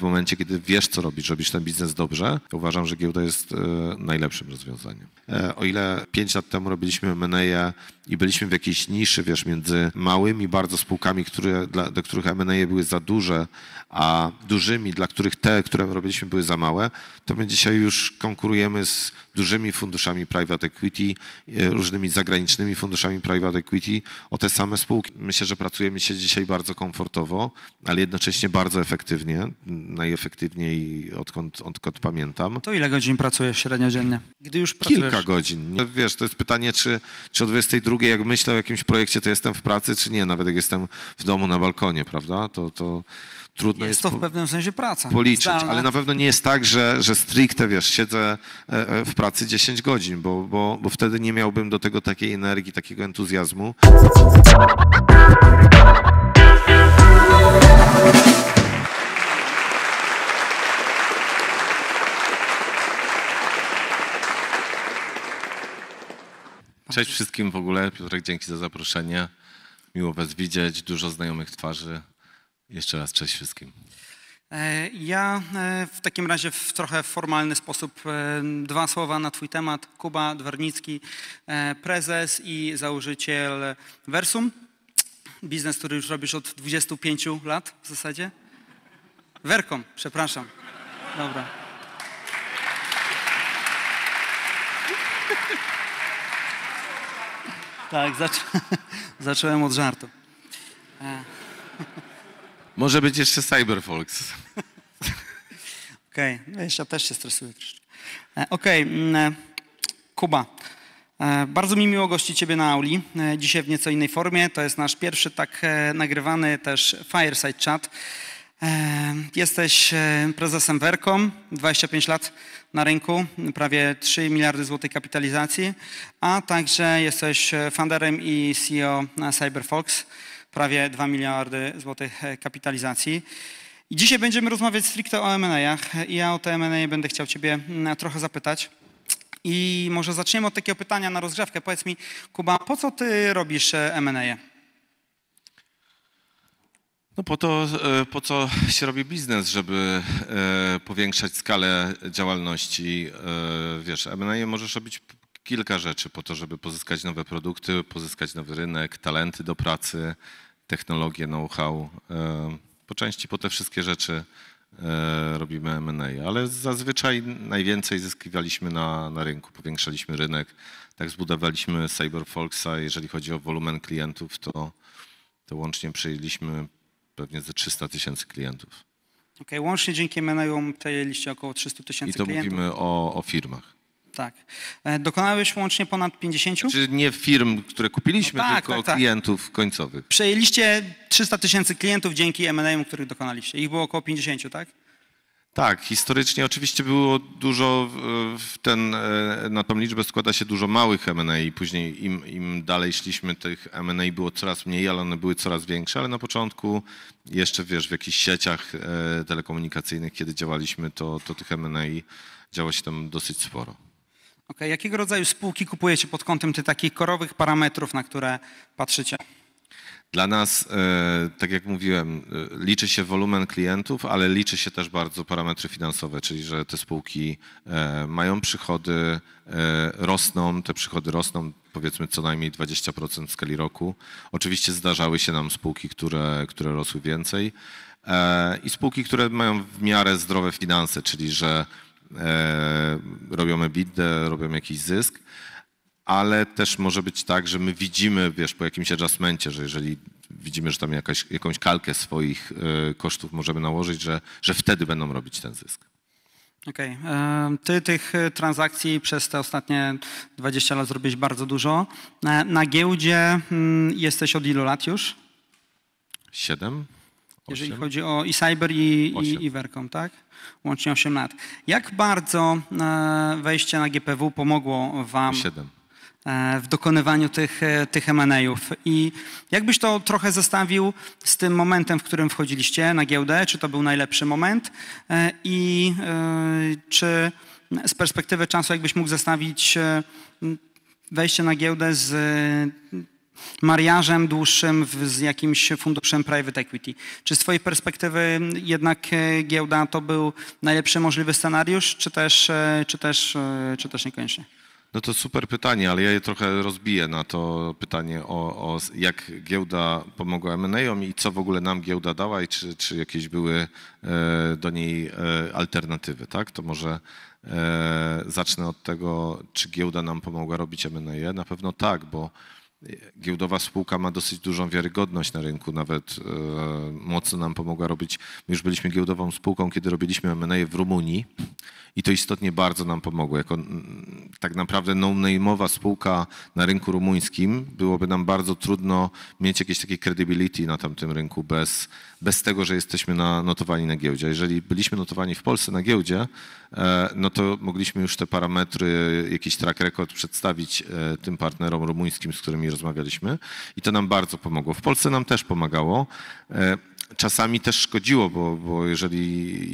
w momencie, kiedy wiesz, co robisz, robisz ten biznes dobrze, uważam, że giełda jest e, najlepszym rozwiązaniem. E, o ile 5 lat temu robiliśmy M&A i byliśmy w jakiejś niszy, wiesz, między małymi bardzo spółkami, które, dla, do których M&A były za duże, a dużymi, dla których te, które robiliśmy, były za małe, to my dzisiaj już konkurujemy z dużymi funduszami private equity, e, różnymi zagranicznymi funduszami private equity o te same spółki. Myślę, że pracujemy się dzisiaj bardzo komfortowo, ale jednocześnie bardzo efektywnie, najefektywniej odkąd, odkąd pamiętam. To ile godzin pracujesz średnio dziennie? Gdy już pracujesz? Kilka godzin. Wiesz, to jest pytanie, czy, czy o 22 drugie, jak myślę o jakimś projekcie, to jestem w pracy czy nie, nawet jak jestem w domu na balkonie, prawda? To, to trudno jest, jest to w pewnym sensie praca. Policzyć, zdalna. ale na pewno nie jest tak, że, że stricte, wiesz, siedzę e, e, w pracy 10 godzin, bo, bo, bo wtedy nie miałbym do tego takiej energii, takiego entuzjazmu. Cześć wszystkim w ogóle. Piotrek, dzięki za zaproszenie. Miło Was widzieć, dużo znajomych twarzy. Jeszcze raz cześć wszystkim. E, ja e, w takim razie w trochę formalny sposób e, dwa słowa na Twój temat. Kuba Dwernicki, prezes i założyciel Versum. Biznes, który już robisz od 25 lat w zasadzie. Werkom, przepraszam. Dobra. Tak, zacząłem od żartu. Może być jeszcze Cyberfolks. Okej, okay. No też się stresuję OK, e, Okej, okay. Mm, e, Kuba. E, bardzo mi miło gościć Ciebie na Auli, dzisiaj w nieco innej formie. To jest nasz pierwszy tak nagrywany też fireside chat. Jesteś prezesem Werkom, 25 lat na rynku, prawie 3 miliardy złotych kapitalizacji, a także jesteś e, founderem i CEO CyberFox, prawie 2 miliardy złotych e, kapitalizacji. I dzisiaj będziemy rozmawiać stricte o M&A'ach i ja o te M&A będę chciał Ciebie trochę zapytać. I może zaczniemy od takiego pytania na rozgrzewkę. Powiedz mi, Kuba, po co Ty robisz e, M&A? No po to, e, po co się robi biznes, żeby e, powiększać skalę działalności. E, wiesz, M&A możesz robić kilka rzeczy po to, żeby pozyskać nowe produkty, pozyskać nowy rynek, talenty do pracy, technologię, know-how. Po części po te wszystkie rzeczy robimy M&A, ale zazwyczaj najwięcej zyskiwaliśmy na, na rynku, powiększaliśmy rynek. Tak zbudowaliśmy Cyberfolksa, jeżeli chodzi o wolumen klientów, to, to łącznie przejęliśmy pewnie ze 300 tysięcy klientów. Ok, łącznie dzięki Menajum przejęliście około 300 tysięcy klientów. I to mówimy o, o firmach. Tak. E, dokonałeś łącznie ponad 50? Czy znaczy nie firm, które kupiliśmy, no tak, tylko tak, tak. klientów końcowych. Przejęliście 300 tysięcy klientów dzięki M&A, których dokonaliście. Ich było około 50, tak? Tak, historycznie oczywiście było dużo, e, ten, e, na tą liczbę składa się dużo małych M&A i później im, im dalej szliśmy, tych M&A było coraz mniej, ale one były coraz większe, ale na początku jeszcze wiesz, w jakichś sieciach e, telekomunikacyjnych, kiedy działaliśmy, to, to tych M&A działo się tam dosyć sporo. Okay. Jakiego rodzaju spółki kupujecie pod kątem tych takich korowych parametrów, na które patrzycie? Dla nas, e, tak jak mówiłem, e, liczy się wolumen klientów, ale liczy się też bardzo parametry finansowe, czyli że te spółki e, mają przychody, rosną, te przychody rosną powiedzmy co najmniej 20% w skali roku. Oczywiście zdarzały się nam spółki, które, które rosły więcej i spółki, które mają w miarę zdrowe finanse, czyli że robią EBITDA, robią jakiś zysk ale też może być tak, że my widzimy, wiesz, po jakimś adjustmencie, że jeżeli widzimy, że tam jakaś, jakąś kalkę swoich e, kosztów możemy nałożyć, że, że wtedy będą robić ten zysk. Okej. Okay. E, ty tych e, transakcji przez te ostatnie 20 lat zrobiłeś bardzo dużo. Na giełdzie mm, jesteś od ilu lat już? Siedem. Jeżeli chodzi o i Cyber, i, i, i Vercom, tak? Łącznie 8 lat. Jak bardzo wejście na GPW pomogło Wam? 7. E, w dokonywaniu tych, e, tych M&A'ów. I jakbyś to trochę zestawił z tym momentem, w którym wchodziliście na giełdę, czy to był najlepszy moment e, i czy z perspektywy czasu jakbyś mógł zestawić wejście na giełdę z mariażem dłuższym z jakimś funduszem private equity. Czy z Twojej perspektywy jednak giełda to był najlepszy możliwy scenariusz, czy też, czy też, czy też niekoniecznie? No to super pytanie, ale ja je trochę rozbiję na to pytanie o, o jak giełda pomogła M&A i co w ogóle nam giełda dała i czy, czy jakieś były e, do niej e, alternatywy, tak? To może e, zacznę od tego, czy giełda nam pomogła robić M&A. Na pewno tak, bo giełdowa spółka ma dosyć dużą wiarygodność na rynku, nawet mocno nam pomogła robić. My już byliśmy giełdową spółką, kiedy robiliśmy M&A w Rumunii i to istotnie bardzo nam pomogło. Jako mm, tak naprawdę no-name'owa spółka na rynku rumuńskim byłoby nam bardzo trudno mieć jakieś takie credibility na tamtym rynku bez, bez tego, że jesteśmy na, notowani na giełdzie. Jeżeli byliśmy notowani w Polsce na giełdzie, e, no to mogliśmy już te parametry, jakiś track record przedstawić e, tym partnerom rumuńskim, z którymi rozmawialiśmy i to nam bardzo pomogło. W Polsce nam też pomagało. E, czasami też szkodziło, bo, bo jeżeli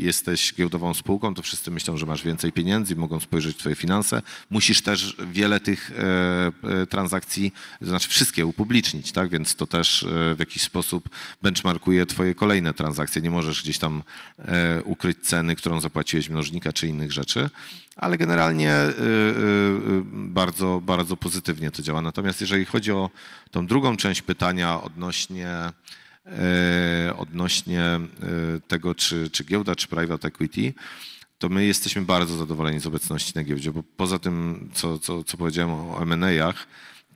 jesteś giełdową spółką, to wszyscy myślą, że masz więcej pieniędzy, i mogą spojrzeć w twoje finanse. Musisz też wiele tych e, e, transakcji, znaczy wszystkie upublicznić, tak? Więc to też e, w jakiś sposób benchmarkuje twoje kolejne transakcje. Nie możesz gdzieś tam ukryć ceny, którą zapłaciłeś mnożnika czy innych rzeczy ale generalnie bardzo, bardzo pozytywnie to działa. Natomiast jeżeli chodzi o tą drugą część pytania odnośnie E, odnośnie e, tego, czy, czy giełda, czy private equity, to my jesteśmy bardzo zadowoleni z obecności na giełdzie, bo poza tym, co, co, co powiedziałem o M&A'ach,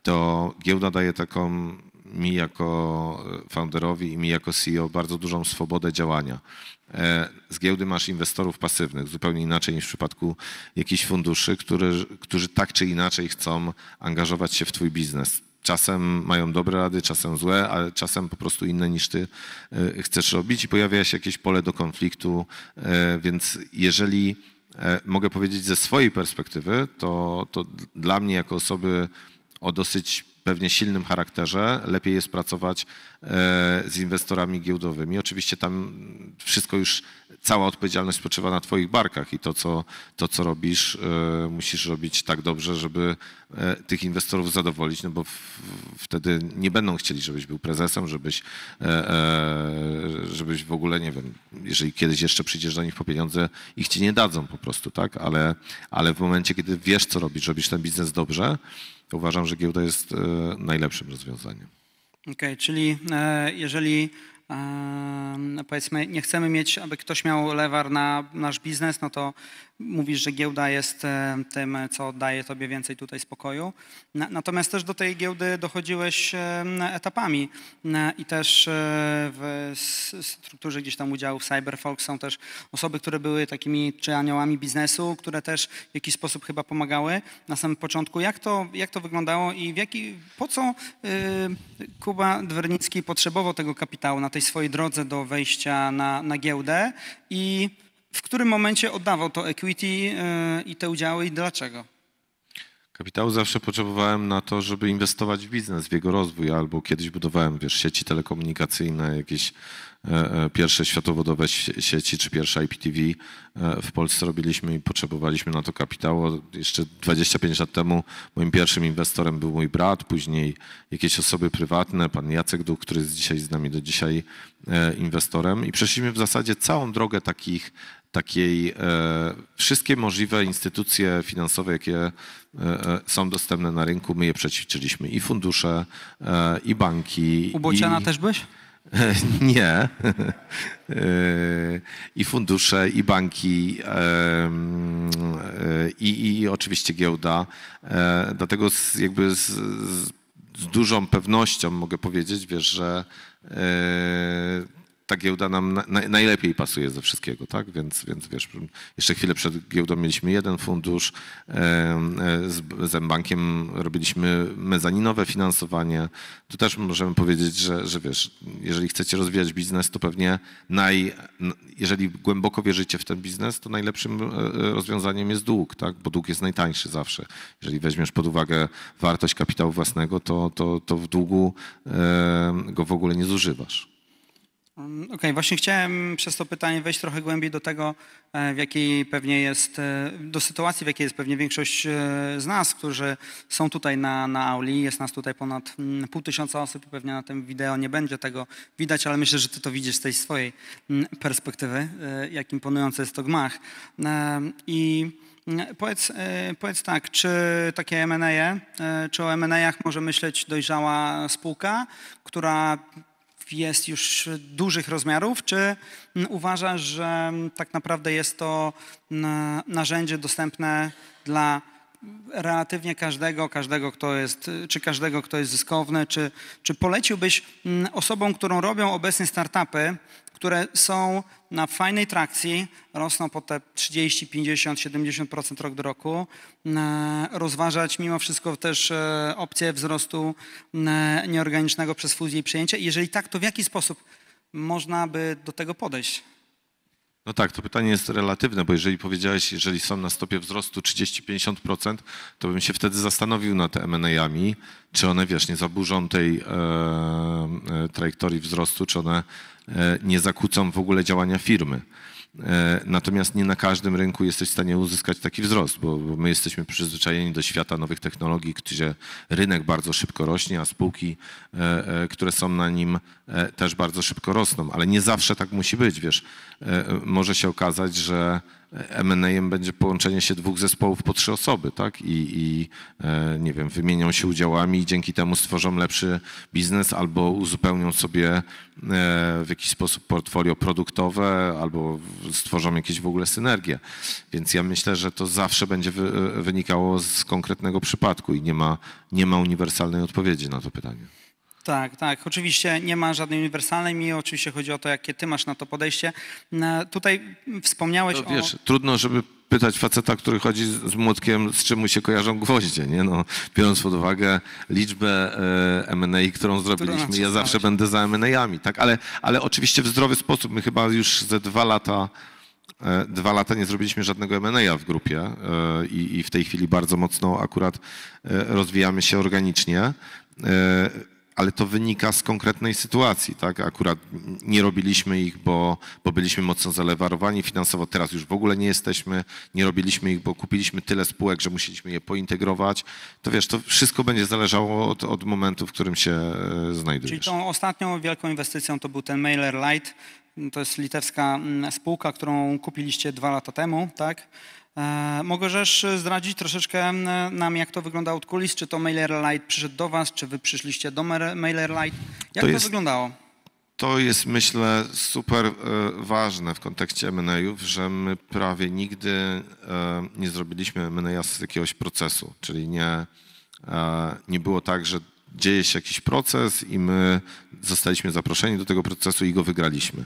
to giełda daje taką mi jako founderowi i mi jako CEO bardzo dużą swobodę działania. E, z giełdy masz inwestorów pasywnych, zupełnie inaczej niż w przypadku jakichś funduszy, które, którzy tak czy inaczej chcą angażować się w twój biznes Czasem mają dobre rady, czasem złe, ale czasem po prostu inne niż ty e, chcesz robić i pojawia się jakieś pole do konfliktu. E, więc jeżeli e, mogę powiedzieć ze swojej perspektywy, to, to dla mnie jako osoby o dosyć pewnie silnym charakterze, lepiej jest pracować e, z inwestorami giełdowymi. Oczywiście tam wszystko już, cała odpowiedzialność spoczywa na Twoich barkach i to, co, to, co robisz, e, musisz robić tak dobrze, żeby e, tych inwestorów zadowolić, no bo wtedy nie będą chcieli, żebyś był prezesem, żebyś, żebyś w ogóle, nie wiem, jeżeli kiedyś jeszcze przyjdziesz do nich po pieniądze, ich ci nie dadzą po prostu, tak? Ale, ale w momencie, kiedy wiesz, co robisz, robisz ten biznes dobrze, uważam, że giełda jest e, najlepszym rozwiązaniem. Okej, okay, czyli e, jeżeli e, powiedzmy nie chcemy mieć, aby ktoś miał lewar na nasz biznes, no to mówisz, że giełda jest e, tym, co daje tobie więcej tutaj spokoju. Natomiast też do tej giełdy dochodziłeś e, etapami e, i też w strukturze gdzieś tam udziału w Cyberfolk są też osoby, które były takimi czy aniołami biznesu, które też w jakiś sposób chyba pomagały na samym początku. Jak to, jak to wyglądało i w jaki, po co Kuba Dwernicki potrzebował tego kapitału na tej swojej drodze do wejścia na, na giełdę i w którym momencie oddawał to equity e, i te udziały i dlaczego? Kapitału zawsze potrzebowałem na to, żeby inwestować w biznes, w jego rozwój, albo kiedyś budowałem wiesz, sieci telekomunikacyjne, jakieś e, e, pierwsze światowodowe sieci, czy pierwsze IPTV w Polsce robiliśmy i potrzebowaliśmy na to kapitału. Jeszcze 25 lat temu moim pierwszym inwestorem był mój brat, później jakieś osoby prywatne, pan Jacek Duch, który jest dzisiaj z nami do dzisiaj inwestorem i przeszliśmy w zasadzie całą drogę takich takiej, e, wszystkie możliwe instytucje finansowe, jakie e, e, są dostępne na rynku, my je przećwiczyliśmy. I fundusze, i banki. U Bociana i... też byś? Nie. I fundusze, i banki, i, i oczywiście giełda. Dlatego z, jakby z, z dużą pewnością mogę powiedzieć, wiesz, że ta giełda nam na, najlepiej pasuje ze wszystkiego, tak? Więc, więc wiesz, jeszcze chwilę przed giełdą mieliśmy jeden fundusz, e, z, z bankiem robiliśmy mezaninowe finansowanie. Tu też możemy powiedzieć, że, że wiesz, jeżeli chcecie rozwijać biznes, to pewnie naj, jeżeli głęboko wierzycie w ten biznes, to najlepszym e, rozwiązaniem jest dług, tak? Bo dług jest najtańszy zawsze. Jeżeli weźmiesz pod uwagę wartość kapitału własnego, to, to, to w długu e, go w ogóle nie zużywasz. Mm, okej, okay, właśnie chciałem przez to pytanie wejść trochę głębiej do tego, e, w jakiej pewnie jest, e, do sytuacji, w jakiej jest pewnie większość e, z nas, którzy są tutaj na, na auli. Jest nas tutaj ponad mm, pół tysiąca osób i pewnie na tym wideo nie będzie tego widać, ale myślę, że ty to widzisz z tej swojej mm, perspektywy, jak imponujący jest to gmach. I Powiedz, powiedz tak, czy takie M&A, czy o M&A'ach może myśleć dojrzała spółka, która jest już dużych rozmiarów, czy uważasz, że tak naprawdę jest to narzędzie dostępne dla relatywnie każdego, każdego, kto jest, czy każdego, kto jest zyskowny, czy, czy poleciłbyś mm, osobom, którą robią obecnie startupy, które są na fajnej trakcji, rosną po te 30, 50, 70% rok do roku, mm, rozważać mimo wszystko też e, opcję wzrostu mm, nieorganicznego przez fuzję i przejęcie. Jeżeli tak, to w jaki sposób można by do tego podejść? No tak, to pytanie jest relatywne, bo jeżeli powiedziałeś, jeżeli są na stopie wzrostu 30-50%, to bym się wtedy zastanowił nad M&A-ami, czy one, wiesz, nie zaburzą tej e, e, trajektorii wzrostu, czy one e, nie zakłócą w ogóle działania firmy. E, natomiast nie na każdym rynku jesteś w stanie uzyskać taki wzrost, bo, bo my jesteśmy przyzwyczajeni do świata nowych technologii, gdzie rynek bardzo szybko rośnie, a spółki, e, e, które są na nim, też bardzo szybko rosną. Ale nie zawsze tak musi być, wiesz. Może się okazać, że M&A będzie połączenie się dwóch zespołów po trzy osoby, tak? I, I, e, nie wiem, wymienią się udziałami i dzięki temu stworzą lepszy biznes albo uzupełnią sobie e, w jakiś sposób portfolio produktowe albo stworzą jakieś w ogóle synergie. Więc ja myślę, że to zawsze będzie wynikało z konkretnego przypadku i nie ma, nie ma uniwersalnej odpowiedzi na to pytanie. Tak, tak. Oczywiście nie ma żadnej uniwersalnej mi, oczywiście chodzi o to, jakie ty masz na to podejście. No, tutaj wspomniałeś no, wiesz, o... trudno, żeby pytać faceta, który chodzi z młotkiem, z czym mu się kojarzą gwoździe, nie? No, biorąc pod uwagę liczbę e, M&A, którą zrobiliśmy, ja zawsze będę za M&A'ami, tak? Ale, ale oczywiście w zdrowy sposób. My chyba już ze dwa lata e, Dwa lata nie zrobiliśmy żadnego M&A w grupie e, i, i w tej chwili bardzo mocno akurat rozwijamy się organicznie ale to wynika z konkretnej sytuacji. Tak? Akurat nie robiliśmy ich, bo, bo byliśmy mocno zalewarowani finansowo, teraz już w ogóle nie jesteśmy, nie robiliśmy ich, bo kupiliśmy tyle spółek, że musieliśmy je pointegrować. To wiesz, to wszystko będzie zależało od, od momentu, w którym się e, znajdujesz. Czyli tą ostatnią wielką inwestycją to był ten Mailer Lite, to jest litewska mm, spółka, którą kupiliście dwa lata temu, tak? też e, zdradzić troszeczkę e, nam, jak to wygląda od kulis? Czy to MailerLite przyszedł do was, czy wy przyszliście do MailerLite? Jak to, jest, to wyglądało? To jest, myślę, super e, ważne w kontekście M&A'ów, że my prawie nigdy nie zrobiliśmy M&A z jakiegoś procesu, czyli nie, nie było tak, że dzieje się jakiś proces i my zostaliśmy zaproszeni do tego procesu i go wygraliśmy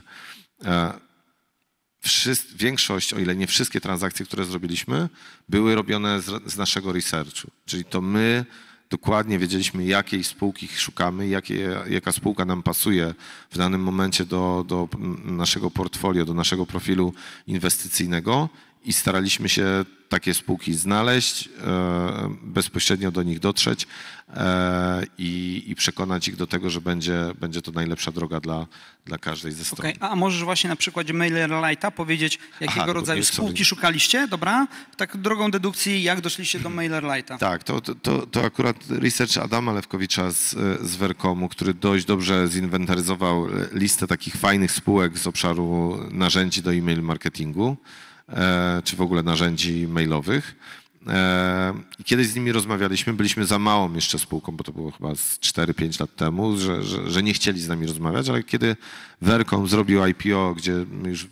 większość, o ile nie wszystkie transakcje, które zrobiliśmy, były robione z, z naszego researchu. Czyli to my dokładnie wiedzieliśmy, jakiej spółki szukamy, jakie, jaka spółka nam pasuje w danym momencie do, do naszego portfolio, do naszego profilu inwestycyjnego i staraliśmy się takie spółki znaleźć, e, bezpośrednio do nich dotrzeć e, i, i, przekonać ich do tego, że będzie, będzie to najlepsza droga dla, dla każdej ze stron. Okay. A możesz właśnie na przykładzie MailerLite'a powiedzieć, jakiego Aha, rodzaju spółki sobie... szukaliście, dobra? Tak drogą dedukcji, jak doszliście do MailerLite'a? Tak, to, to, to akurat research Adama Lewkowicza z, z Vercomu, który dość dobrze zinwentaryzował listę takich fajnych spółek z obszaru narzędzi do e-mail marketingu. E, czy w ogóle narzędzi mailowych. E, kiedyś z nimi rozmawialiśmy, byliśmy za małą jeszcze spółką, bo to było chyba 4-5 lat temu, że, że, że, nie chcieli z nami rozmawiać, ale kiedy Vercom zrobił IPO, gdzie już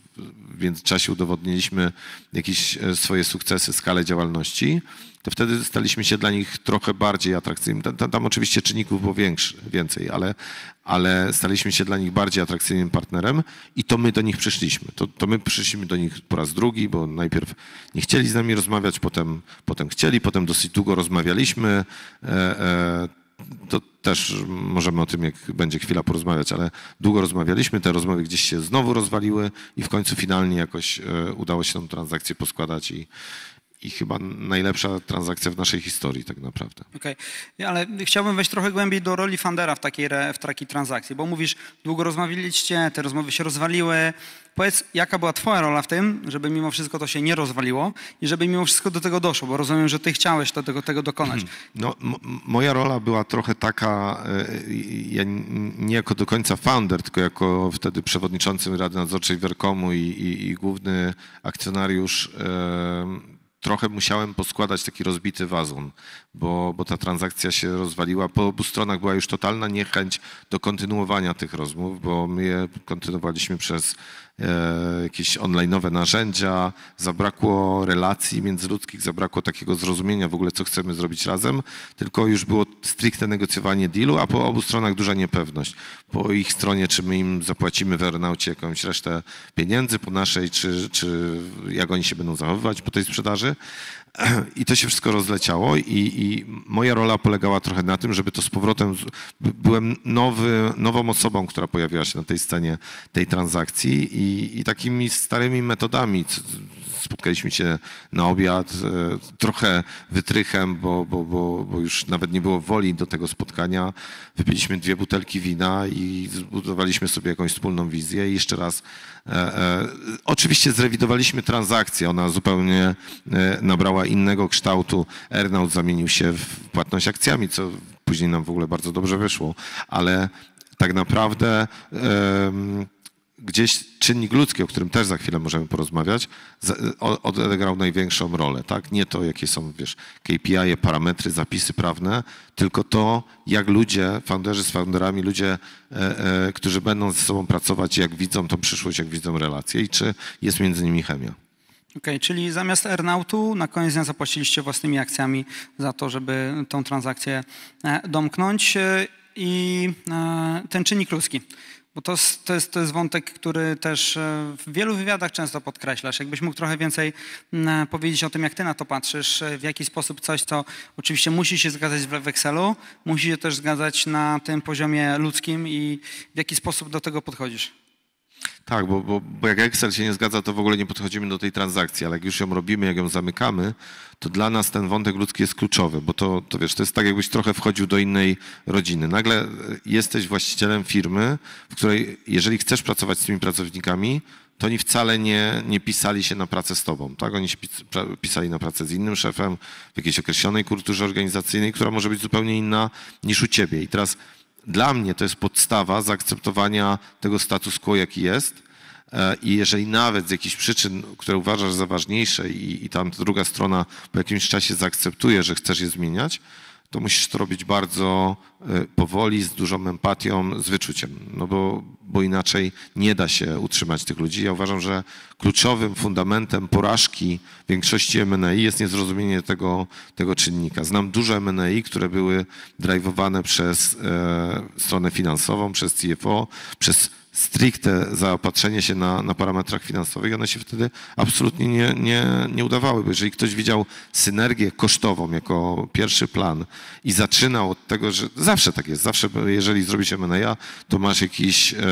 w międzyczasie udowodniliśmy jakieś e, swoje sukcesy, skalę działalności, to wtedy staliśmy się dla nich trochę bardziej atrakcyjni. Tam, tam oczywiście czynników było większy, więcej, ale, ale staliśmy się dla nich bardziej atrakcyjnym partnerem i to my do nich przyszliśmy. To, to my przyszliśmy do nich po raz drugi, bo najpierw nie chcieli z nami rozmawiać, potem, potem chcieli, potem dosyć długo rozmawialiśmy. E, e, to też możemy o tym, jak będzie chwila porozmawiać, ale długo rozmawialiśmy, te rozmowy gdzieś się znowu rozwaliły i w końcu finalnie jakoś e, udało się tą transakcję poskładać i, i chyba najlepsza transakcja w naszej historii tak naprawdę. Okej, okay. ale chciałbym wejść trochę głębiej do roli fundera w takiej, w takiej transakcji, bo mówisz, długo rozmawialiście, te rozmowy się rozwaliły. Powiedz, jaka była twoja rola w tym, żeby mimo wszystko to się nie rozwaliło i żeby mimo wszystko do tego doszło, bo rozumiem, że ty chciałeś do tego, tego dokonać. Mhm. No, moja rola była trochę taka, e, ja nie jako do końca founder, tylko jako wtedy przewodniczącym Rady Nadzorczej Werkomu i, i, i główny akcjonariusz trochę musiałem poskładać taki rozbity wazon, bo, bo ta transakcja się rozwaliła. Po obu stronach była już totalna niechęć do kontynuowania tych rozmów, bo my je kontynuowaliśmy przez E, jakieś online narzędzia, zabrakło relacji międzyludzkich, zabrakło takiego zrozumienia w ogóle, co chcemy zrobić razem, tylko już było stricte negocjowanie dealu, a po obu stronach duża niepewność. Po ich stronie, czy my im zapłacimy w aeronaucie jakąś resztę pieniędzy, po naszej, czy, czy jak oni się będą zachowywać po tej sprzedaży. I to się wszystko rozleciało i, i, moja rola polegała trochę na tym, żeby to z powrotem, byłem nowy, nową osobą, która pojawiła się na tej scenie tej transakcji i, i takimi starymi metodami. Spotkaliśmy się na obiad, e, trochę wytrychem, bo, bo, bo, bo już nawet nie było woli do tego spotkania. Wypiliśmy dwie butelki wina i zbudowaliśmy sobie jakąś wspólną wizję i jeszcze raz e, e, Oczywiście zrewidowaliśmy transakcję, ona zupełnie nabrała innego kształtu. Ernaut zamienił się w płatność akcjami, co później nam w ogóle bardzo dobrze wyszło, ale tak naprawdę gdzieś czynnik ludzki, o którym też za chwilę możemy porozmawiać, odegrał największą rolę. Tak? Nie to, jakie są wiesz, KPI, parametry, zapisy prawne, tylko to, jak ludzie, founderzy z founderami, ludzie, e, e, którzy będą ze sobą pracować, jak widzą tą przyszłość, jak widzą relacje i czy jest między nimi chemia. Okej, okay, czyli zamiast earnoutu na koniec dnia zapłaciliście własnymi akcjami za to, żeby tą transakcję e, domknąć e, i e, ten czynnik ludzki. Bo to, to, jest, to jest wątek, który też e, w wielu wywiadach często podkreślasz. Jakbyś mógł trochę więcej e, powiedzieć o tym, jak ty na to patrzysz, e, w jaki sposób coś, co oczywiście musi się zgadzać w Excelu, musi się też zgadzać na tym poziomie ludzkim i w jaki sposób do tego podchodzisz. Tak, bo, bo, bo, jak Excel się nie zgadza, to w ogóle nie podchodzimy do tej transakcji, ale jak już ją robimy, jak ją zamykamy, to dla nas ten wątek ludzki jest kluczowy, bo to, to wiesz, to jest tak, jakbyś trochę wchodził do innej rodziny. Nagle e, jesteś właścicielem firmy, w której jeżeli chcesz pracować z tymi pracownikami, to oni wcale nie, nie pisali się na pracę z tobą, tak? Oni się pisali na pracę z innym szefem w jakiejś określonej kulturze organizacyjnej, która może być zupełnie inna niż u ciebie. I teraz dla mnie to jest podstawa zaakceptowania tego status quo, jaki jest. E, I jeżeli nawet z jakichś przyczyn, które uważasz za ważniejsze i, i tam druga strona po jakimś czasie zaakceptuje, że chcesz je zmieniać, to musisz to robić bardzo e, powoli, z dużą empatią, z wyczuciem, no bo, bo inaczej nie da się utrzymać tych ludzi. Ja uważam, że kluczowym fundamentem porażki większości MNI jest niezrozumienie tego, tego czynnika. Znam duże MNI, które były driveowane przez e, stronę finansową, przez CFO, przez stricte zaopatrzenie się na, na parametrach finansowych one się wtedy absolutnie nie, nie, nie udawały. jeżeli ktoś widział synergię kosztową jako pierwszy plan i zaczynał od tego, że zawsze tak jest, zawsze jeżeli zrobi się M&A, to masz jakiś, e,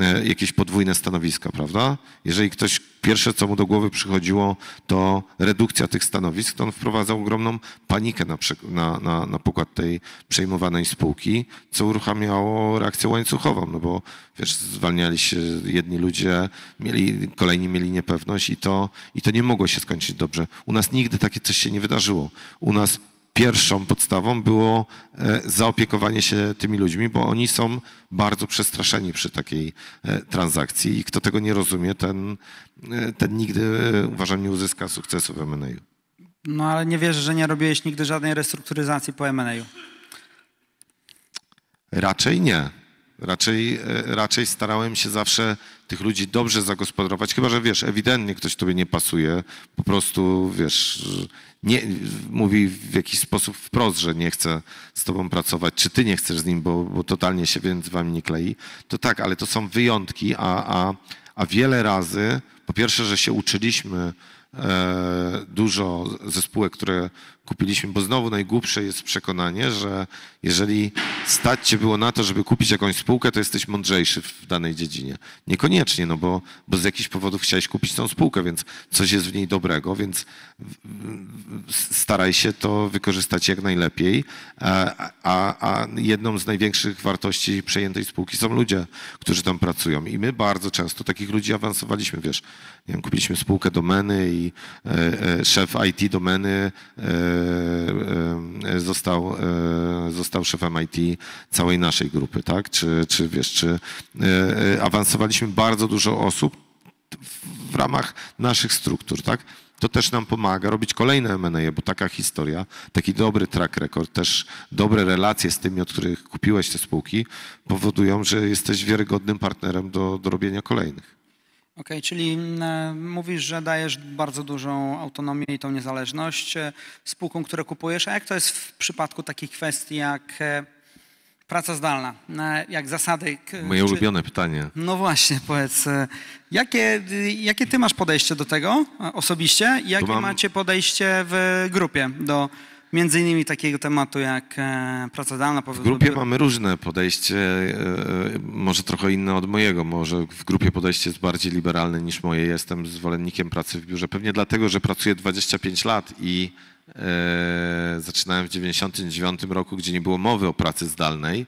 e, jakieś podwójne stanowiska, prawda? Jeżeli ktoś pierwsze, co mu do głowy przychodziło, to redukcja tych stanowisk, to on wprowadzał ogromną panikę na, na, na, na pokład tej przejmowanej spółki, co uruchamiało reakcję łańcuchową, no bo wiesz, zwalniali się jedni ludzie, mieli, kolejni mieli niepewność i to, i to nie mogło się skończyć dobrze. U nas nigdy takie coś się nie wydarzyło. U nas pierwszą podstawą było e, zaopiekowanie się tymi ludźmi, bo oni są bardzo przestraszeni przy takiej e, transakcji i kto tego nie rozumie, ten, e, ten nigdy, uważam, nie uzyska sukcesu w M&A. No ale nie wierzę, że nie robiłeś nigdy żadnej restrukturyzacji po M&A. Raczej nie. Raczej, e, raczej starałem się zawsze tych ludzi dobrze zagospodarować, chyba że wiesz, ewidentnie ktoś tobie nie pasuje, po prostu wiesz, nie, mówi w jakiś sposób wprost, że nie chce z tobą pracować, czy ty nie chcesz z nim, bo, bo totalnie się między wami nie klei, to tak, ale to są wyjątki, a, a, a wiele razy, po pierwsze, że się uczyliśmy E, dużo ze spółek, które kupiliśmy, bo znowu najgłupsze jest przekonanie, że jeżeli stać cię było na to, żeby kupić jakąś spółkę, to jesteś mądrzejszy w danej dziedzinie. Niekoniecznie, no bo, bo z jakichś powodów chciałeś kupić tą spółkę, więc coś jest w niej dobrego, więc staraj się to wykorzystać jak najlepiej. A, a, a jedną z największych wartości przejętej spółki są ludzie, którzy tam pracują. I my bardzo często takich ludzi awansowaliśmy, wiesz, nie wiem, kupiliśmy spółkę domeny i e, e, szef IT domeny e, został, został szefem IT całej naszej grupy, tak? Czy, czy wiesz, czy awansowaliśmy bardzo dużo osób w ramach naszych struktur, tak? To też nam pomaga robić kolejne M&A, bo taka historia, taki dobry track record, też dobre relacje z tymi, od których kupiłeś te spółki, powodują, że jesteś wiarygodnym partnerem do, do robienia kolejnych. Okej, okay, czyli mm, e, mówisz, że dajesz bardzo dużą autonomię i tą niezależność e, spółkom, które kupujesz. A jak to jest w przypadku takich kwestii jak e, praca zdalna, jak zasady? Moje czy... ulubione pytanie. No właśnie, powiedz, jakie, jakie ty masz podejście do tego osobiście? Jakie mam... macie podejście w grupie do Między innymi takiego tematu jak e, praca zdalna. W grupie mamy różne podejście, e, e, może trochę inne od mojego. Może w grupie podejście jest bardziej liberalne niż moje. Jestem zwolennikiem pracy w biurze. Pewnie dlatego, że pracuję 25 lat i zaczynałem w 1999 roku, gdzie nie było mowy o pracy zdalnej.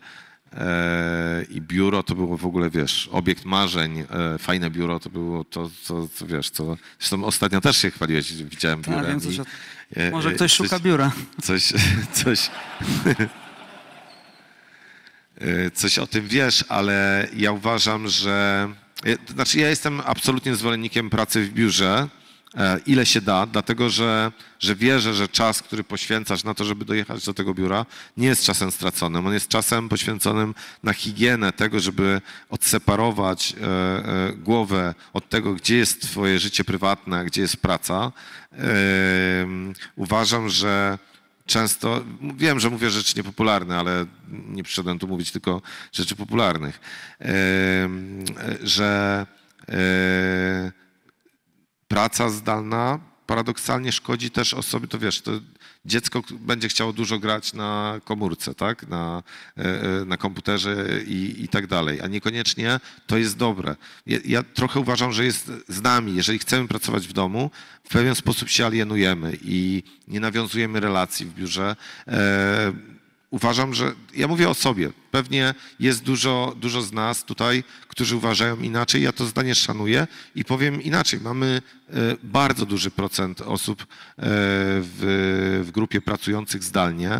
I biuro to było w ogóle, wiesz, obiekt marzeń, fajne biuro to było to, co, wiesz, co... Zresztą ostatnio też się chwaliłeś, widziałem biurem. Tak, E, Może e, ktoś coś, szuka biura. Coś, coś, e, coś o tym wiesz, ale ja uważam, że. Znaczy, ja jestem absolutnie zwolennikiem pracy w biurze. E, ile się da, dlatego że, że wierzę, że czas, który poświęcasz na to, żeby dojechać do tego biura, nie jest czasem straconym. On jest czasem poświęconym na higienę tego, żeby odseparować e, e, głowę od tego, gdzie jest Twoje życie prywatne, gdzie jest praca. Uważam, że często, wiem, że mówię rzeczy niepopularne, ale nie przyszedłem tu mówić tylko rzeczy popularnych, że praca zdalna paradoksalnie szkodzi też osobie, to wiesz, to dziecko będzie chciało dużo grać na komórce, tak? na, e, e, na komputerze i, i tak dalej, a niekoniecznie to jest dobre. Ja, ja, trochę uważam, że jest z nami, jeżeli chcemy pracować w domu, w pewien sposób się alienujemy i nie nawiązujemy relacji w biurze. E, uważam, że ja mówię o sobie. Pewnie jest dużo, dużo z nas tutaj, którzy uważają inaczej. Ja to zdanie szanuję i powiem inaczej. Mamy e, bardzo duży procent osób e, w, w grupie pracujących zdalnie.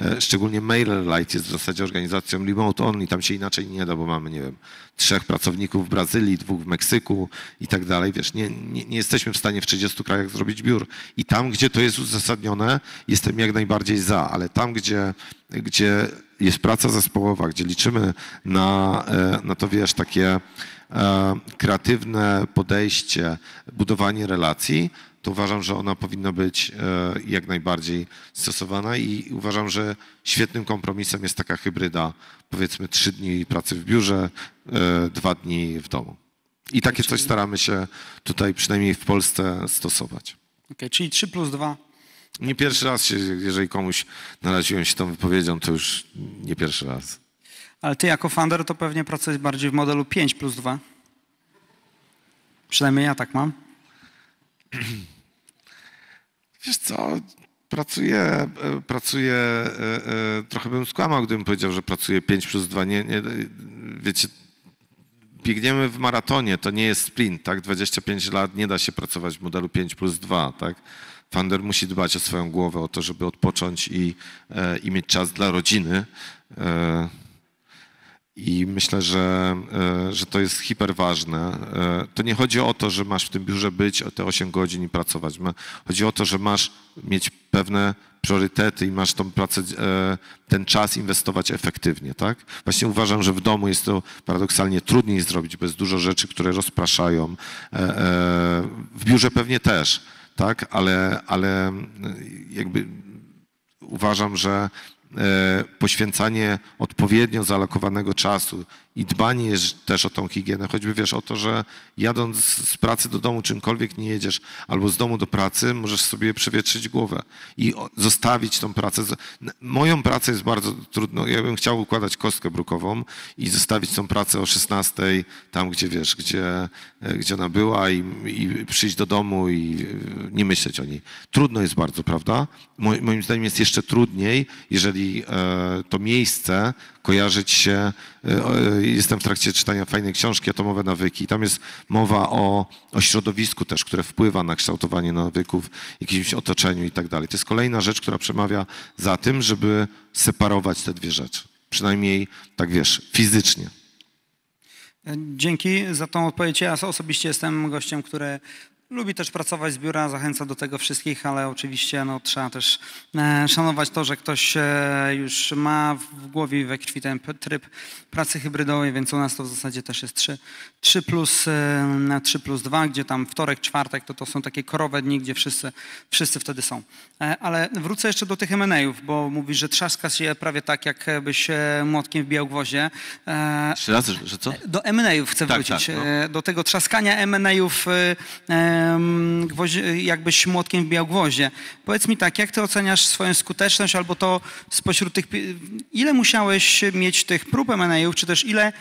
E, szczególnie MailerLite jest w zasadzie organizacją remote only. Tam się inaczej nie da, bo mamy, nie wiem, trzech pracowników w Brazylii, dwóch w Meksyku i tak dalej. Wiesz, nie, nie, nie jesteśmy w stanie w 30 krajach zrobić biur. I tam, gdzie to jest uzasadnione, jestem jak najbardziej za, ale tam, gdzie, gdzie jest praca zespołowa, gdzie liczymy na, e, na to, wiesz, takie e, kreatywne podejście, budowanie relacji, to uważam, że ona powinna być e, jak najbardziej stosowana i uważam, że świetnym kompromisem jest taka hybryda, powiedzmy trzy dni pracy w biurze, dwa dni w domu. I takie coś staramy się tutaj, przynajmniej w Polsce, stosować. Okay, czyli 3 plus 2 nie pierwszy raz, się, jeżeli komuś naraziłem się tą wypowiedzią, to już nie pierwszy raz. Ale ty jako founder to pewnie pracujesz bardziej w modelu 5 plus 2. Przynajmniej ja tak mam. Wiesz co, pracuję, e, pracuję e, e, trochę bym skłamał, gdybym powiedział, że pracuję 5 plus 2. Nie, nie, wiecie, biegniemy w maratonie, to nie jest sprint, tak? 25 lat nie da się pracować w modelu 5 plus 2, tak? founder musi dbać o swoją głowę, o to, żeby odpocząć i, e, i mieć czas dla rodziny. E, I myślę, że, e, że to jest hiperważne. To nie chodzi o to, że masz w tym biurze być te 8 godzin i pracować. Chodzi o to, że masz mieć pewne priorytety i masz tą pracę, ten czas inwestować efektywnie, tak? Właśnie uważam, że w domu jest to paradoksalnie trudniej zrobić, bo jest dużo rzeczy, które rozpraszają. W biurze pewnie też tak? Ale, ale e, jakby uważam, że e, poświęcanie odpowiednio zalokowanego czasu i dbanie jest też o tą higienę. Choćby wiesz o to, że jadąc z pracy do domu, czymkolwiek nie jedziesz, albo z domu do pracy, możesz sobie przewietrzyć głowę i zostawić tą pracę. Moją pracę jest bardzo trudno. Ja bym chciał układać kostkę brukową i zostawić tą pracę o 16, tam gdzie wiesz, gdzie, e, gdzie ona była i, i przyjść do domu i e, nie myśleć o niej. Trudno jest bardzo, prawda? Moim zdaniem jest jeszcze trudniej, jeżeli e, to miejsce kojarzyć się jestem w trakcie czytania fajnej książki Atomowe nawyki. Tam jest mowa o, o środowisku też, które wpływa na kształtowanie nawyków, jakimś otoczeniu i tak dalej. To jest kolejna rzecz, która przemawia za tym, żeby separować te dwie rzeczy. Przynajmniej tak wiesz, fizycznie. Dzięki za tą odpowiedź. Ja osobiście jestem gościem, który Lubi też pracować z biura, zachęca do tego wszystkich, ale oczywiście no, trzeba też e, szanować to, że ktoś e, już ma w głowie we krwi ten tryb pracy hybrydowej, więc u nas to w zasadzie też jest 3, 3, plus, 3 e, plus 2, gdzie tam wtorek, czwartek to, to są takie korowe dni, gdzie wszyscy, wszyscy wtedy są. Ale wrócę jeszcze do tych MNEów, bo mówisz, że trzaskasz się prawie tak, jakbyś młotkiem wbijał gwoździe. Jeszcze raz, że co? Do MNEów chcę tak, wrócić. Tak, no. Do tego trzaskania M&A'ów jakby młotkiem w biał gwoździe. Powiedz mi tak, jak ty oceniasz swoją skuteczność albo to spośród tych, ile musiałeś mieć tych prób M&A'ów, czy też ile e,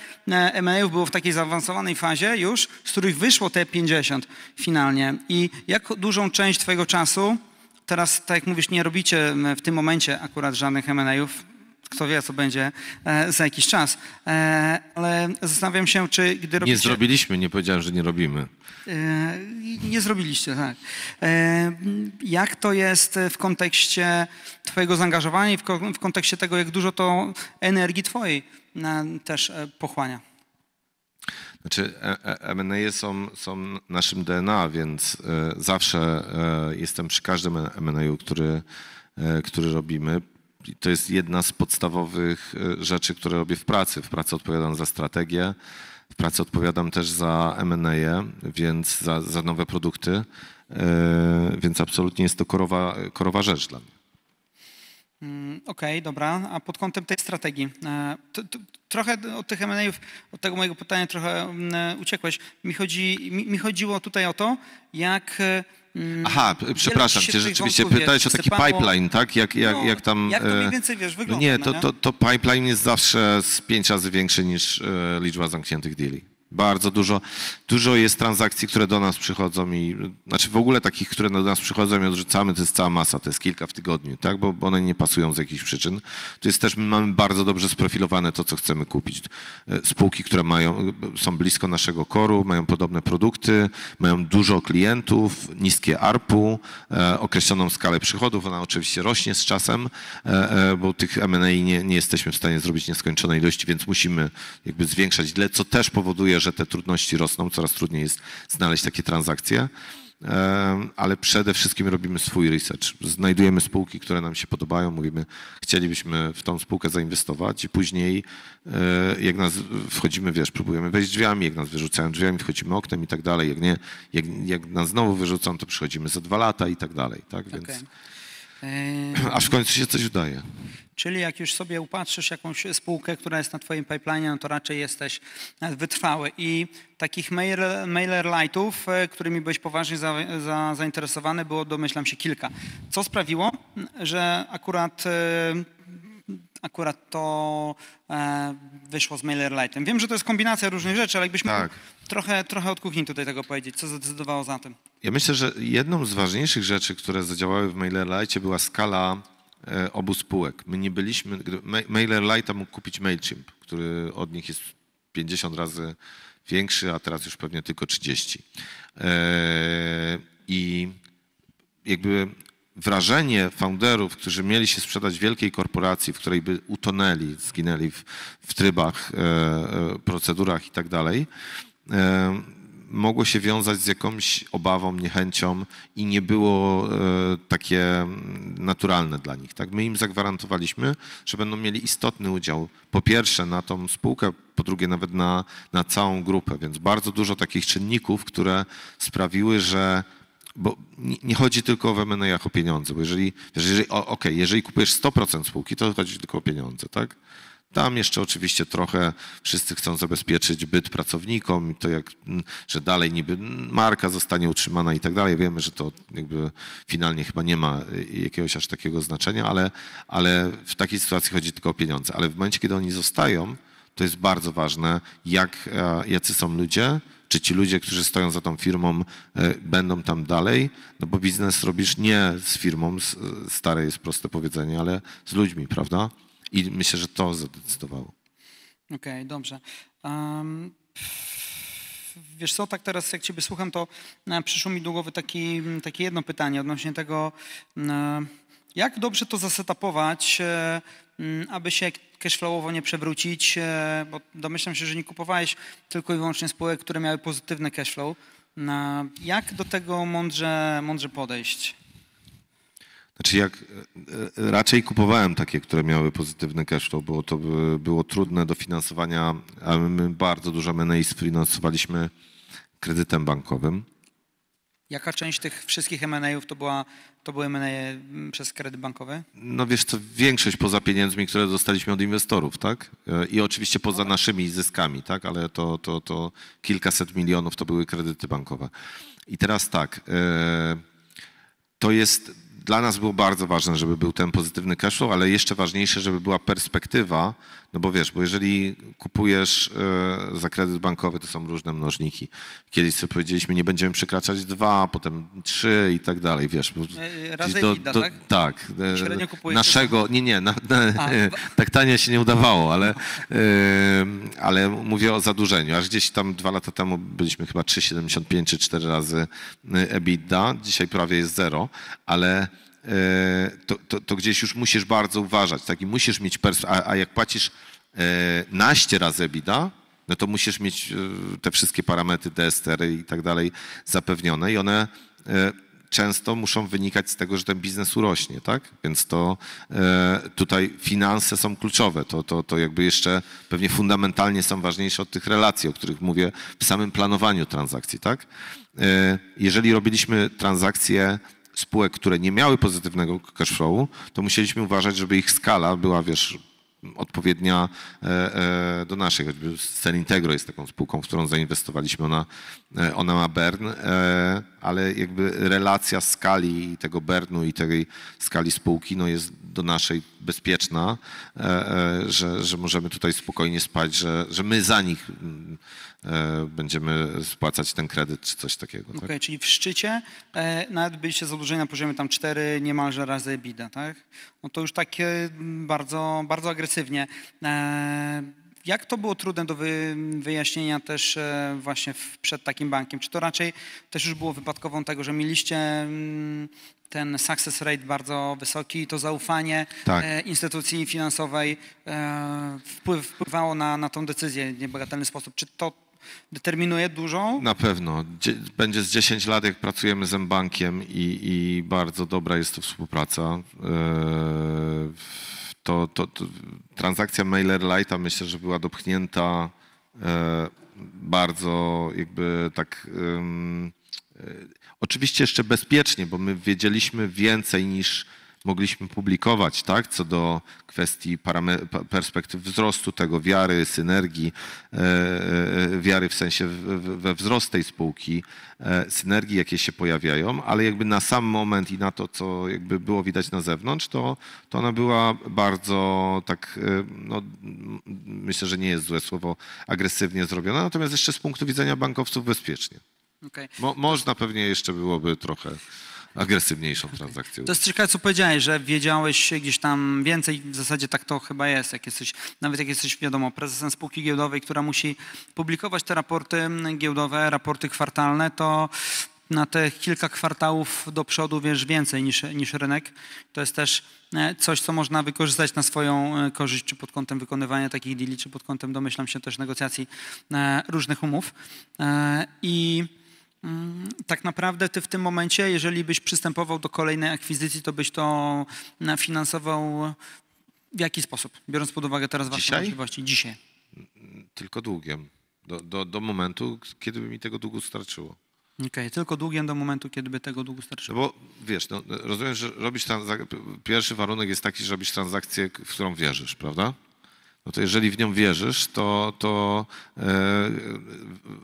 M&A'ów było w takiej zaawansowanej fazie już, z których wyszło te 50 finalnie i jak dużą część twojego czasu teraz, tak jak mówisz, nie robicie w tym momencie akurat żadnych M&A'ów, kto wie, co będzie e, za jakiś czas. E, ale zastanawiam się, czy gdy robicie... Nie zrobiliśmy, nie powiedziałem, że nie robimy. E, nie zrobiliście, tak. jak to jest w kontekście twojego zaangażowania i w, kontekście tego, jak dużo to energii twojej też pochłania? Znaczy, M&A są, są naszym DNA, więc zawsze jestem przy każdym M&A, który, który robimy to jest jedna z podstawowych e, rzeczy, które robię w pracy. W pracy odpowiadam za strategię, w pracy odpowiadam też za M&A, więc za, za, nowe produkty, e, więc absolutnie jest to korowa, korowa rzecz dla mnie. Mm, okej, okay, dobra. A pod kątem tej strategii, e, to, to, trochę od tych M&A'ów, od tego mojego pytania trochę mm, uciekłeś. Mi, chodzi, mi, mi chodziło tutaj o to, jak Mm. Aha, przepraszam cię, rzeczywiście pytałeś o taki pipeline, tak? Jak, jak, no, jak tam... Jak to e, mniej więcej, wiesz, wygląda, nie, to, to, to pipeline jest zawsze z pięć razy większy niż e, liczba zamkniętych deali. Bardzo dużo. Dużo jest transakcji, które do nas przychodzą i znaczy w ogóle takich, które do nas przychodzą i odrzucamy, to jest cała masa, to jest kilka w tygodniu, tak? Bo one nie pasują z jakichś przyczyn. To jest też, my mamy bardzo dobrze sprofilowane to, co chcemy kupić. E, spółki, które mają, są blisko naszego koru, mają podobne produkty, mają dużo klientów, niskie ARPU, e, określoną skalę przychodów, ona oczywiście rośnie z czasem, e, bo tych M&A nie, nie jesteśmy w stanie zrobić nieskończonej ilości, więc musimy jakby zwiększać źle, co też powoduje, że te trudności rosną, coraz trudniej jest znaleźć takie transakcje ale przede wszystkim robimy swój research. Znajdujemy spółki, które nam się podobają, mówimy, chcielibyśmy w tą spółkę zainwestować i później e, jak nas wchodzimy, wiesz, próbujemy wejść drzwiami, jak nas wyrzucają drzwiami, wchodzimy oknem i tak dalej. Jak, nie, jak, jak nas znowu wyrzucą, to przychodzimy za dwa lata i tak dalej. Tak? Więc okay. Aż w końcu się coś udaje. Czyli jak już sobie upatrzysz jakąś spółkę, która jest na Twoim pipeline, no to raczej jesteś e, wytrwały. I takich mailer, mailer lightów, e, którymi byłeś poważnie za, za, zainteresowany, było domyślam się kilka. Co sprawiło, że akurat e, akurat to e, wyszło z Mailer Lightem. Wiem, że to jest kombinacja różnych rzeczy, ale jakbyś tak. mógł trochę, trochę od kuchni tutaj tego powiedzieć. Co zdecydowało za tym? Ja myślę, że jedną z ważniejszych rzeczy, które zadziałały w MailerLite była skala e, obu spółek. My nie byliśmy, MailerLite mógł kupić MailChimp, który od nich jest 50 razy większy, a teraz już pewnie tylko 30. E, I jakby wrażenie founderów, którzy mieli się sprzedać wielkiej korporacji, w której by utonęli, zginęli w, w trybach, e, procedurach i tak dalej, mogło się wiązać z jakąś obawą, niechęcią i nie było e, takie naturalne dla nich. Tak? My im zagwarantowaliśmy, że będą mieli istotny udział, po pierwsze na tą spółkę, po drugie nawet na, na całą grupę, więc bardzo dużo takich czynników, które sprawiły, że bo nie, chodzi tylko o M&A o pieniądze, bo jeżeli, jeżeli okej, okay, jeżeli kupujesz 100% spółki, to chodzi tylko o pieniądze, tak? Tam jeszcze oczywiście trochę wszyscy chcą zabezpieczyć byt pracownikom, to jak, mm, że dalej niby marka zostanie utrzymana i tak dalej. Wiemy, że to jakby finalnie chyba nie ma y, jakiegoś aż takiego znaczenia, ale, ale w takiej sytuacji chodzi tylko o pieniądze. Ale w momencie, kiedy oni zostają, to jest bardzo ważne, jak, e, jacy są ludzie, czy ci ludzie, którzy stoją za tą firmą, e, będą tam dalej, no bo biznes robisz nie z firmą, stare jest proste powiedzenie, ale z ludźmi, prawda? I myślę, że to zadecydowało. Okej, okay, dobrze. Um, wiesz co, tak teraz jak ciebie słucham, to e, przyszło mi do głowy taki, takie jedno pytanie odnośnie tego, e, jak dobrze to zasetapować, e, aby się cashflowowo nie przewrócić, bo domyślam się, że nie kupowałeś tylko i wyłącznie spółek, które miały pozytywny cashflow. Jak do tego mądrze, mądrze podejść? Znaczy jak e, e, raczej kupowałem takie, które miały pozytywny cash flow, to było trudne do finansowania, ale my bardzo dużo M&A sfinansowaliśmy kredytem bankowym. Jaka część tych wszystkich M&A'ów to, była, to były M&A przez kredyt bankowy? No wiesz co, większość poza pieniędzmi, które dostaliśmy od inwestorów, tak? E, I oczywiście poza naszymi zyskami, tak? Ale to, to, to kilkaset milionów to były kredyty bankowe. I teraz tak, to jest dla nas było bardzo ważne, żeby był ten pozytywny cash flow, ale jeszcze ważniejsze, żeby była perspektywa, no bo wiesz, bo jeżeli kupujesz e, za kredyt bankowy, to są różne mnożniki. Kiedyś sobie powiedzieliśmy, nie będziemy przekraczać dwa, potem trzy i tak dalej, wiesz. Bo, e, do, do, do, tak? Tak. E, Średnio kupujesz naszego, nie, nie, na, na, tak tanie się nie udawało, ale, ale mówię o zadłużeniu. Aż gdzieś tam dwa lata temu byliśmy chyba 3,75 czy 4 razy EBITDA, dzisiaj prawie jest zero, ale E, to, to, to, gdzieś już musisz bardzo uważać, tak? I musisz mieć pers- a, a, jak płacisz e, naście razy bida, no to musisz mieć e, te wszystkie parametry DSTR y i tak dalej zapewnione i one często muszą wynikać z tego, że ten biznes urośnie, tak? Więc to tutaj finanse są kluczowe. To, to, to jakby jeszcze pewnie fundamentalnie są ważniejsze od tych relacji, o których mówię w samym planowaniu transakcji, tak? Jeżeli robiliśmy transakcje spółek, które nie miały pozytywnego cashflowu, to musieliśmy uważać, żeby ich skala była, wiesz, odpowiednia e, e, do naszej. Choćby Cel Integro jest taką spółką, w którą zainwestowaliśmy. Ona, e, ona ma Bern, ale jakby relacja skali tego Bernu i tej skali spółki no jest do naszej bezpieczna, e, e, że, że możemy tutaj spokojnie spać, że, że my za nich mm, e, będziemy spłacać ten kredyt czy coś takiego. Tak? Okej, okay, czyli w szczycie nawet byliście zadłużeni na poziomie tam 4 niemalże razy EBITDA, tak? No to już takie bardzo, bardzo agresywnie. Jak to było trudne do wyjaśnienia też właśnie przed takim bankiem? Czy to raczej też już było wypadkową tego, że mieliście mm, ten success rate bardzo wysoki i to zaufanie tak. E, instytucji finansowej e, wpływało na, na tą decyzję w niebagatelny sposób. Czy to determinuje dużo? Na pewno. będzie z 10 lat, jak pracujemy z M-Bankiem i, i, bardzo dobra jest to współpraca. E, to, to, to transakcja MailerLite'a myślę, że była dopchnięta bardzo jakby tak Oczywiście jeszcze bezpiecznie, bo my wiedzieliśmy więcej niż mogliśmy publikować, tak, co do kwestii perspektyw wzrostu tego, wiary, synergii, e, e, wiary w sensie we wzrost tej spółki, e, synergii, jakie się pojawiają, ale jakby na sam moment i na to, co jakby było widać na zewnątrz, to, to ona była bardzo tak, no, myślę, że nie jest złe słowo, agresywnie zrobiona, natomiast jeszcze z punktu widzenia bankowców bezpiecznie. Okay. Mo można pewnie jeszcze byłoby trochę agresywniejszą transakcję. To jest ciekawe, co powiedziałeś, że wiedziałeś gdzieś tam więcej, w zasadzie tak to chyba jest, jak jesteś, nawet jak jesteś, wiadomo, prezesem spółki giełdowej, która musi publikować te raporty giełdowe, raporty kwartalne, to na te kilka kwartałów do przodu wiesz więcej niż, niż rynek. To jest też e, coś, co można wykorzystać na swoją e, korzyść, czy pod kątem wykonywania takich deali, czy pod kątem, domyślam się, też negocjacji e, różnych umów. I Mm, tak naprawdę ty w tym momencie, jeżeli byś przystępował do kolejnej akwizycji, to byś to mm, finansował w jaki sposób? Biorąc pod uwagę teraz wasze możliwości. Dzisiaj. Tylko długiem. Do, do, do momentu, kiedy by mi tego długu starczyło. Okej, okay, tylko długiem do momentu, kiedy by tego długu starczyło. No bo wiesz, no, rozumiem, że robisz transak- pierwszy warunek jest taki, że robisz transakcję, w którą wierzysz, prawda? no to jeżeli w nią wierzysz, to, to e,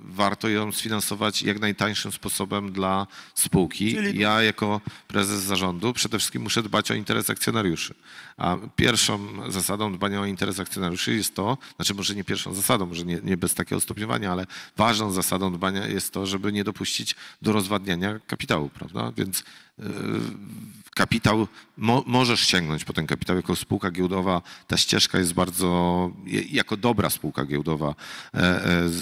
warto ją sfinansować jak najtańszym sposobem dla spółki. Czyli... Ja jako prezes zarządu przede wszystkim muszę dbać o interes akcjonariuszy. A pierwszą zasadą dbania o interes akcjonariuszy jest to, znaczy może nie pierwszą zasadą, może nie, nie bez takiego stopniowania, ale ważną zasadą dbania jest to, żeby nie dopuścić do rozwadniania kapitału, prawda? Więc Y, kapitał, mo, możesz sięgnąć po ten kapitał jako spółka giełdowa. Ta ścieżka jest bardzo, jako dobra spółka giełdowa e, e, z,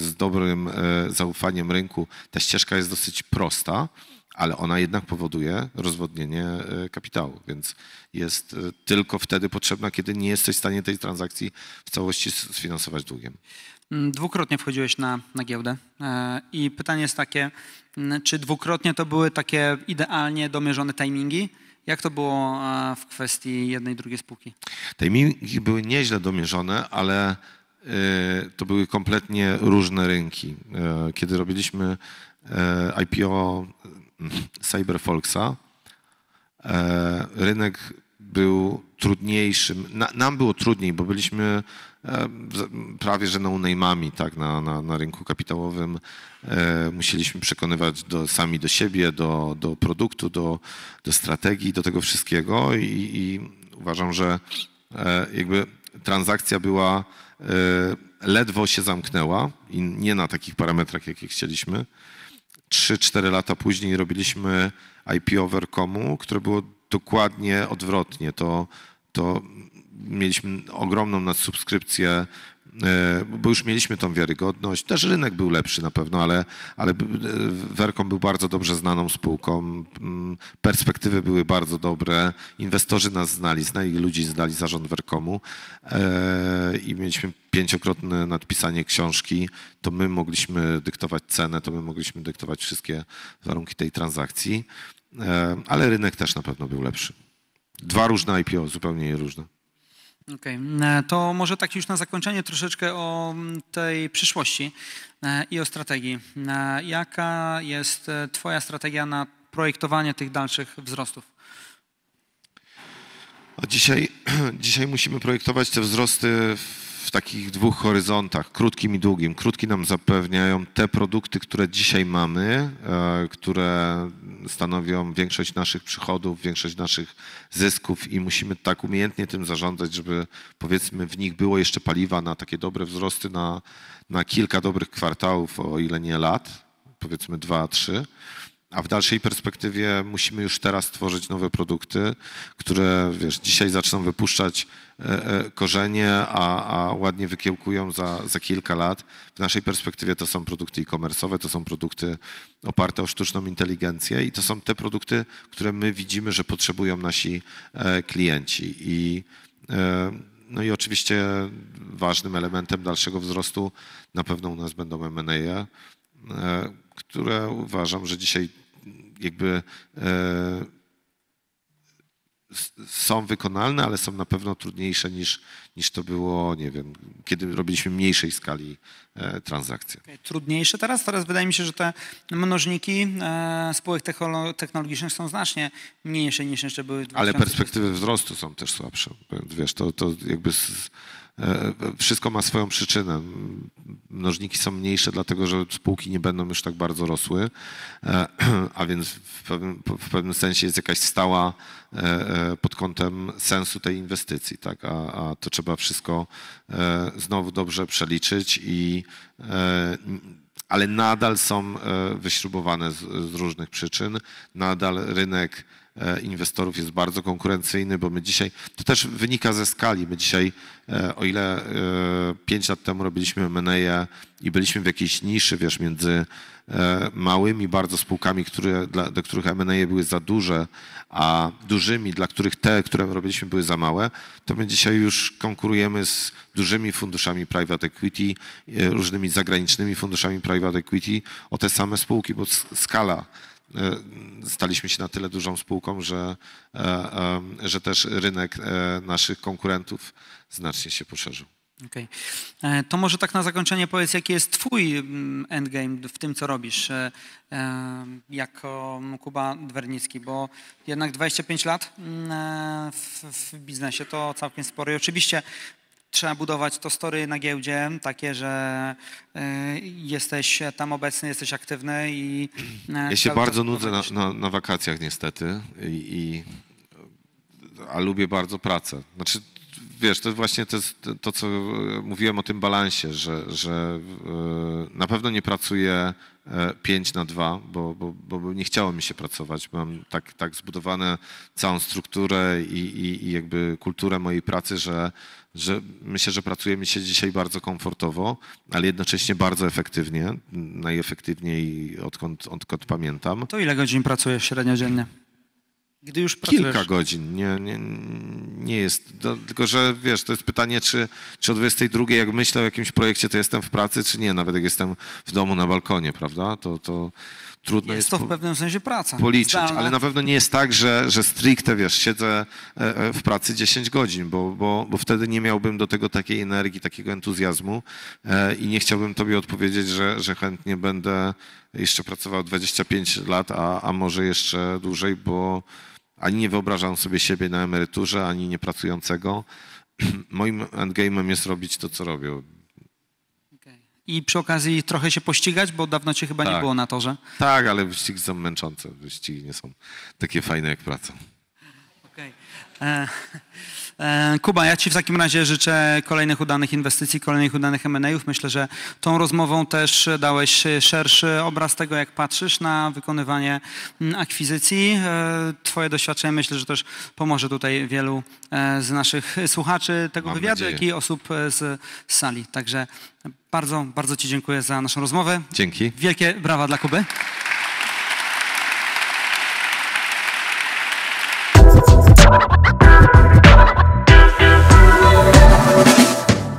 z dobrym e, zaufaniem rynku, ta ścieżka jest dosyć prosta, ale ona jednak powoduje rozwodnienie kapitału, więc jest tylko wtedy potrzebna, kiedy nie jesteś w stanie tej transakcji w całości sfinansować długiem. Mm, dwukrotnie wchodziłeś na, na giełdę e, i pytanie jest takie, mm, czy dwukrotnie to były takie idealnie domierzone timingi? Jak to było e, w kwestii jednej i drugiej spółki? Timingi były nieźle domierzone, ale e, to były kompletnie różne rynki. Kiedy robiliśmy IPO mm, Cyberfolksa, rynek był trudniejszym. Nam było trudniej, bo byliśmy E, prawie że no-name'ami tak, na, na, na rynku kapitałowym. E, musieliśmy przekonywać do, sami do siebie, do, do produktu, do, do strategii, do tego wszystkiego i, i uważam, że e, jakby transakcja była, ledwo się zamknęła i nie na takich parametrach, jakie chcieliśmy. 3-4 lata później robiliśmy ip over komu które było dokładnie odwrotnie. To, to mieliśmy ogromną nadsubskrypcję e, bo już mieliśmy tą wiarygodność. Też rynek był lepszy na pewno, ale, ale e, Vercom był bardzo dobrze znaną spółką. Mm, perspektywy były bardzo dobre. Inwestorzy nas znali, znali ludzi, znali zarząd Vercomu e, i mieliśmy pięciokrotne nadpisanie książki. To my mogliśmy dyktować cenę, to my mogliśmy dyktować wszystkie warunki tej transakcji, ale rynek też na pewno był lepszy. Dwa różne IPO, zupełnie różne. Okej, okay. E, to może tak już na zakończenie troszeczkę o tej przyszłości e, i o strategii. E, jaka jest Twoja strategia na projektowanie tych dalszych wzrostów? A dzisiaj, dzisiaj musimy projektować te wzrosty w w takich dwóch horyzontach, krótkim i długim. Krótki nam zapewniają te produkty, które dzisiaj mamy, e, które stanowią większość naszych przychodów, większość naszych zysków i musimy tak umiejętnie tym zarządzać, żeby powiedzmy w nich było jeszcze paliwa na takie dobre wzrosty na, na kilka dobrych kwartałów, o ile nie lat, powiedzmy dwa, trzy a w dalszej perspektywie musimy już teraz tworzyć nowe produkty, które wiesz, dzisiaj zaczną wypuszczać e, e, korzenie, a, a ładnie wykiełkują za, za kilka lat. W naszej perspektywie to są produkty e commerce to są produkty oparte o sztuczną inteligencję i to są te produkty, które my widzimy, że potrzebują nasi e, klienci. I no i oczywiście ważnym elementem dalszego wzrostu na pewno u nas będą MNE które uważam, że dzisiaj jakby e, są wykonalne, ale są na pewno trudniejsze niż, niż to było, nie wiem, kiedy robiliśmy mniejszej skali e, transakcje. Trudniejsze teraz? Teraz wydaje mi się, że te mnożniki e, spółek technologicznych są znacznie mniejsze niż jeszcze były. W ale perspektywy wzrostu są też słabsze. Wiesz, to, to jakby... Z, E, wszystko ma swoją przyczynę. Mnożniki są mniejsze, dlatego że spółki nie będą już tak bardzo rosły, e, a więc w pewnym, w pewnym sensie jest jakaś stała e, pod kątem sensu tej inwestycji, tak? A, a to trzeba wszystko znowu dobrze przeliczyć i ale nadal są wyśrubowane z, z różnych przyczyn. Nadal rynek E, inwestorów jest bardzo konkurencyjny, bo my dzisiaj, to też wynika ze skali. My dzisiaj, e, o ile 5 e, lat temu robiliśmy M&A i byliśmy w jakiejś niszy, wiesz, między małymi bardzo spółkami, które, dla, do których M&A były za duże, a dużymi, dla których te, które robiliśmy, były za małe, to my dzisiaj już konkurujemy z dużymi funduszami private equity, różnymi zagranicznymi funduszami private equity o te same spółki, bo skala E, staliśmy się na tyle dużą spółką, że, e, że też rynek e, naszych konkurentów znacznie się poszerzył. Okay. To może tak na zakończenie powiedz, jaki jest Twój mm, endgame w tym, co robisz jako Kuba Dwernicki, bo jednak 25 lat mm, w, w biznesie to całkiem sporo. I oczywiście trzeba budować to story na giełdzie, takie, że y, jesteś tam obecny, jesteś aktywny i... Y, ja się bardzo nudzę na, na, na, wakacjach niestety, i, i, a lubię bardzo pracę. Znaczy, wiesz, to właśnie to, to, co mówiłem o tym balansie, że, że y, na pewno nie pracuję 5 e, na 2, bo, bo, bo, nie chciało mi się pracować. Mam tak, tak zbudowane całą strukturę i, i, i jakby kulturę mojej pracy, że że myślę, że pracujemy się dzisiaj bardzo komfortowo, ale jednocześnie bardzo efektywnie, najefektywniej odkąd, odkąd pamiętam. To ile godzin pracujesz średnio dziennie? Gdy już pracujesz? Kilka godzin, nie, nie, nie jest. No, tylko, że wiesz, to jest pytanie, czy, czy o 22 jak myślę o jakimś projekcie, to jestem w pracy, czy nie, nawet jak jestem w domu na balkonie, prawda? To, to, trudno jest, jest to w pewnym sensie praca. Policzyć, ale na pewno nie jest tak, że, że stricte, wiesz, siedzę e, e, w pracy 10 godzin, bo, bo, bo wtedy nie miałbym do tego takiej energii, takiego entuzjazmu e, i nie chciałbym tobie odpowiedzieć, że, że chętnie będę jeszcze pracował 25 lat, a, a może jeszcze dłużej, bo ani nie wyobrażam sobie siebie na emeryturze, ani nie pracującego. Moim endgame'em jest robić to, co robię i przy okazji trochę się pościgać, bo dawno cię chyba tak. nie było na torze. Tak, ale wyścigi są męczące. Wyścigi nie są takie fajne jak praca. Okej. Okay. E, E, Kuba, ja Ci w takim razie życzę kolejnych udanych inwestycji, kolejnych udanych M&A'ów. Myślę, że tą rozmową też dałeś szerszy obraz tego, jak patrzysz na wykonywanie mm, akwizycji. E, twoje doświadczenie myślę, że też pomoże tutaj wielu e, z naszych słuchaczy tego Mam wywiadu, nadzieję. jak i osób z sali. Także bardzo, bardzo Ci dziękuję za naszą rozmowę. Dzięki. Wielkie brawa dla Kuby. Thank you.